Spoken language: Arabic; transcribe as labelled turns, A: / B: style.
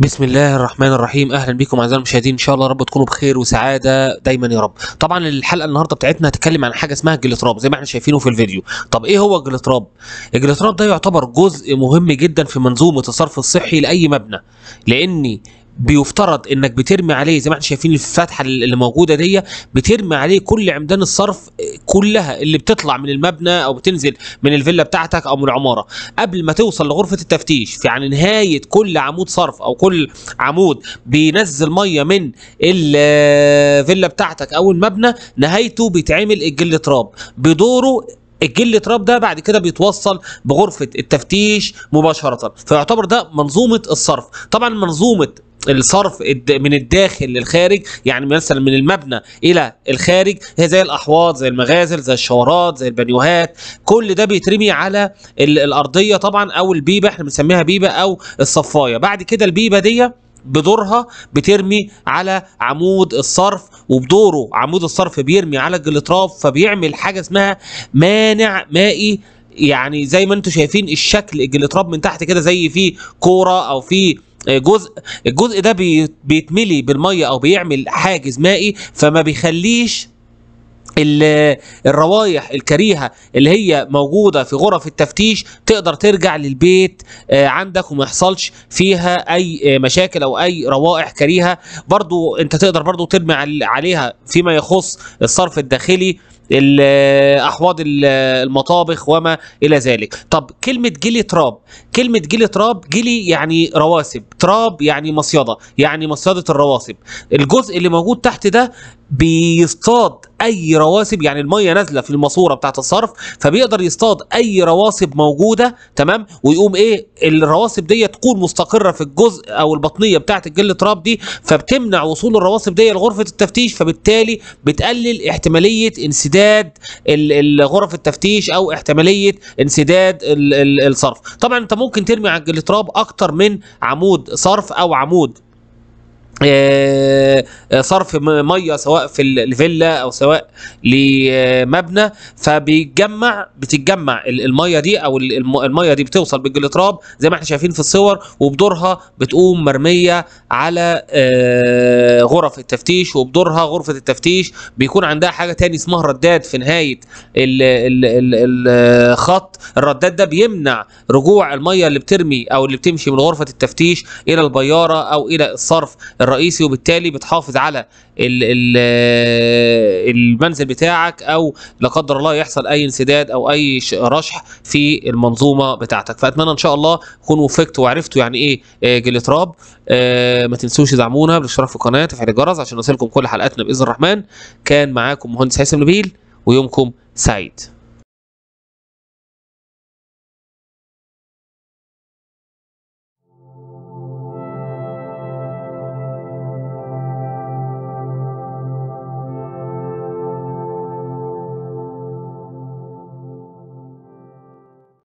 A: بسم الله الرحمن الرحيم اهلا بكم اعزائي المشاهدين ان شاء الله رب تكونوا بخير وسعاده دايما يا رب طبعا الحلقه النهارده بتاعتنا هتتكلم عن حاجه اسمها الجلتراب زي ما احنا شايفينه في الفيديو طب ايه هو الجلتراب الجلتراب ده يعتبر جزء مهم جدا في منظومه الصرف الصحي لاي مبنى لان بيفترض انك بترمي عليه زي ما احنا شايفين الفتحه اللي موجوده دي بترمي عليه كل عمدان الصرف آه، كلها اللي بتطلع من المبنى او بتنزل من الفيلا بتاعتك او من العماره قبل ما توصل لغرفه التفتيش في يعني عن نهايه كل عمود صرف او كل عمود بينزل ميه من الفيلا آه، بتاعتك او المبنى نهايته بيتعمل الجل تراب بدوره الجل التراب ده بعد كده بيتوصل بغرفه التفتيش مباشره فيعتبر ده منظومه الصرف طبعا منظومه الصرف من الداخل للخارج يعني مثلا من المبنى الى الخارج هي زي الاحواض زي المغازل زي الشوارات زي البانيوهات كل ده بيترمي على الارضيه طبعا او البيبه احنا بنسميها بيبه او الصفايه بعد كده البيبه دي بدورها بترمي على عمود الصرف وبدوره عمود الصرف بيرمي على الجلطراف فبيعمل حاجه اسمها مانع مائي يعني زي ما انتم شايفين الشكل الجلطراف من تحت كده زي في كوره او في جزء الجزء ده بيتملي بالميه او بيعمل حاجز مائي فما بيخليش الروايح الكريهه اللي هي موجوده في غرف التفتيش تقدر ترجع للبيت آه، عندك وما يحصلش فيها اي آه، مشاكل او اي روائح كريهه برضو انت تقدر برضو ترمي عليها فيما يخص الصرف الداخلي آه، احواض المطابخ وما الى ذلك طب كلمه جلي تراب كلمه جيلي تراب جيلي يعني رواسب تراب يعني مصيده يعني مصيده الرواسب الجزء اللي موجود تحت ده بيصطاد اي رواسب يعني الميه نازله في الماسوره بتاعه الصرف فبيقدر يصطاد اي رواسب موجوده تمام ويقوم ايه الرواسب دي تكون مستقره في الجزء او البطنيه بتاعه الجل تراب دي فبتمنع وصول الرواسب دي لغرفه التفتيش فبالتالي بتقلل احتماليه انسداد غرف التفتيش او احتماليه انسداد الصرف طبعا انت ممكن ممكن ترمي على التراب اكتر من عمود صرف او عمود آه، آه، صرف ميه سواء في الفيلا او سواء لمبنى فبيتجمع بتتجمع الميه دي او الميه دي بتوصل بالجلتراب زي ما احنا شايفين في الصور وبدورها بتقوم مرميه على آه، غرف التفتيش وبدورها غرفه التفتيش بيكون عندها حاجه تاني اسمها رداد في نهايه الخط الرداد ده بيمنع رجوع الميه اللي بترمي او اللي بتمشي من غرفه التفتيش الى البياره او الى الصرف الرئيسي وبالتالي بتحافظ على الـ الـ آه، المنزل بتاعك او لا قدر الله يحصل اي انسداد او اي رشح في المنظومه بتاعتك فاتمنى ان شاء الله تكونوا وفقتوا وعرفتوا يعني ايه آه، جليتراب آه ما تنسوش تدعمونا بالاشتراك في القناه وتفعيل الجرس عشان نوصلكم كل حلقاتنا باذن الرحمن كان معاكم مهندس هيثم نبيل ويومكم سعيد